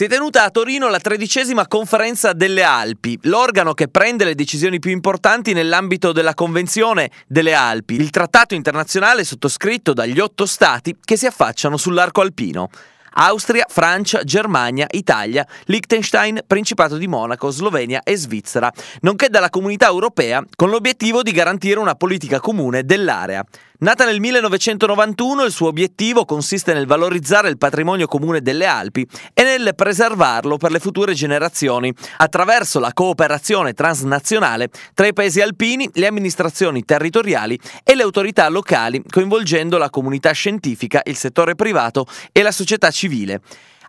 Si è tenuta a Torino la tredicesima conferenza delle Alpi, l'organo che prende le decisioni più importanti nell'ambito della Convenzione delle Alpi, il trattato internazionale sottoscritto dagli otto stati che si affacciano sull'arco alpino. Austria, Francia, Germania, Italia, Liechtenstein, Principato di Monaco, Slovenia e Svizzera, nonché dalla comunità europea con l'obiettivo di garantire una politica comune dell'area. Nata nel 1991, il suo obiettivo consiste nel valorizzare il patrimonio comune delle Alpi e nel preservarlo per le future generazioni attraverso la cooperazione transnazionale tra i paesi alpini, le amministrazioni territoriali e le autorità locali, coinvolgendo la comunità scientifica, il settore privato e la società civile.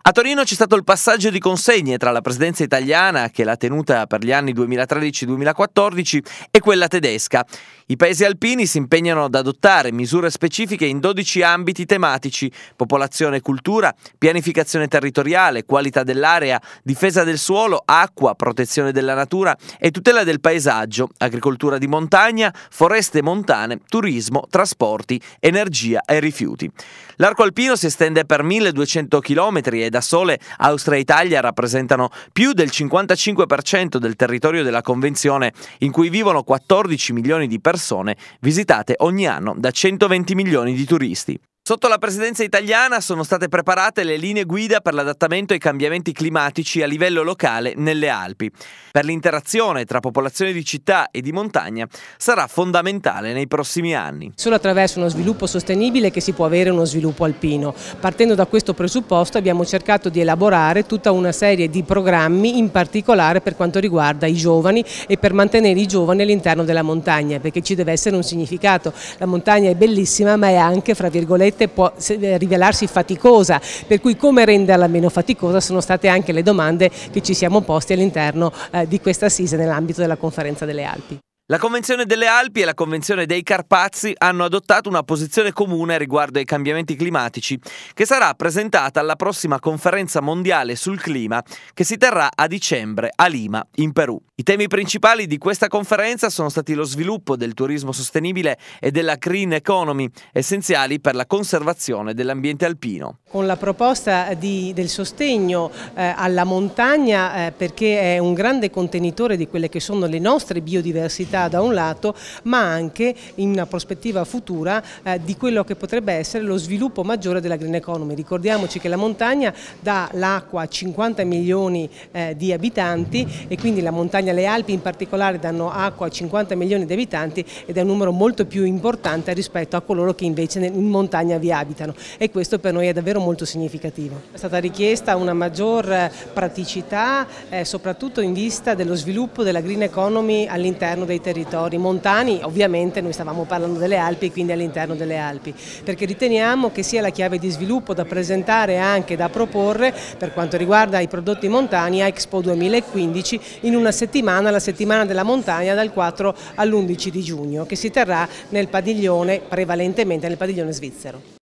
A Torino c'è stato il passaggio di consegne tra la presidenza italiana, che l'ha tenuta per gli anni 2013-2014, e quella tedesca. I paesi alpini si impegnano ad adottare misure specifiche in 12 ambiti tematici, popolazione e cultura, pianificazione territoriale, qualità dell'area, difesa del suolo, acqua, protezione della natura e tutela del paesaggio, agricoltura di montagna, foreste montane, turismo, trasporti, energia e rifiuti. L'arco alpino si estende per 1200 km e da sole Austria e Italia rappresentano più del 55% del territorio della Convenzione, in cui vivono 14 milioni di persone visitate ogni anno da 120 milioni di turisti. Sotto la presidenza italiana sono state preparate le linee guida per l'adattamento ai cambiamenti climatici a livello locale nelle Alpi. Per l'interazione tra popolazioni di città e di montagna sarà fondamentale nei prossimi anni. Solo attraverso uno sviluppo sostenibile che si può avere uno sviluppo alpino. Partendo da questo presupposto abbiamo cercato di elaborare tutta una serie di programmi in particolare per quanto riguarda i giovani e per mantenere i giovani all'interno della montagna perché ci deve essere un significato. La montagna è bellissima ma è anche fra virgolette virgolette può eh, rivelarsi faticosa, per cui come renderla meno faticosa sono state anche le domande che ci siamo posti all'interno eh, di questa assise nell'ambito della conferenza delle Alpi. La Convenzione delle Alpi e la Convenzione dei Carpazi hanno adottato una posizione comune riguardo ai cambiamenti climatici, che sarà presentata alla prossima conferenza mondiale sul clima che si terrà a dicembre a Lima, in Perù. I temi principali di questa conferenza sono stati lo sviluppo del turismo sostenibile e della green economy, essenziali per la conservazione dell'ambiente alpino. Con la proposta di, del sostegno eh, alla montagna, eh, perché è un grande contenitore di quelle che sono le nostre biodiversità, da un lato, ma anche in una prospettiva futura eh, di quello che potrebbe essere lo sviluppo maggiore della green economy. Ricordiamoci che la montagna dà l'acqua a 50 milioni eh, di abitanti e quindi la montagna, le Alpi in particolare danno acqua a 50 milioni di abitanti ed è un numero molto più importante rispetto a coloro che invece in montagna vi abitano e questo per noi è davvero molto significativo. È stata richiesta una maggior eh, praticità eh, soprattutto in vista dello sviluppo della green economy all'interno dei territori territori montani, ovviamente noi stavamo parlando delle Alpi quindi all'interno delle Alpi, perché riteniamo che sia la chiave di sviluppo da presentare e anche da proporre per quanto riguarda i prodotti montani a Expo 2015 in una settimana, la settimana della montagna dal 4 all'11 di giugno che si terrà nel padiglione, prevalentemente nel padiglione svizzero.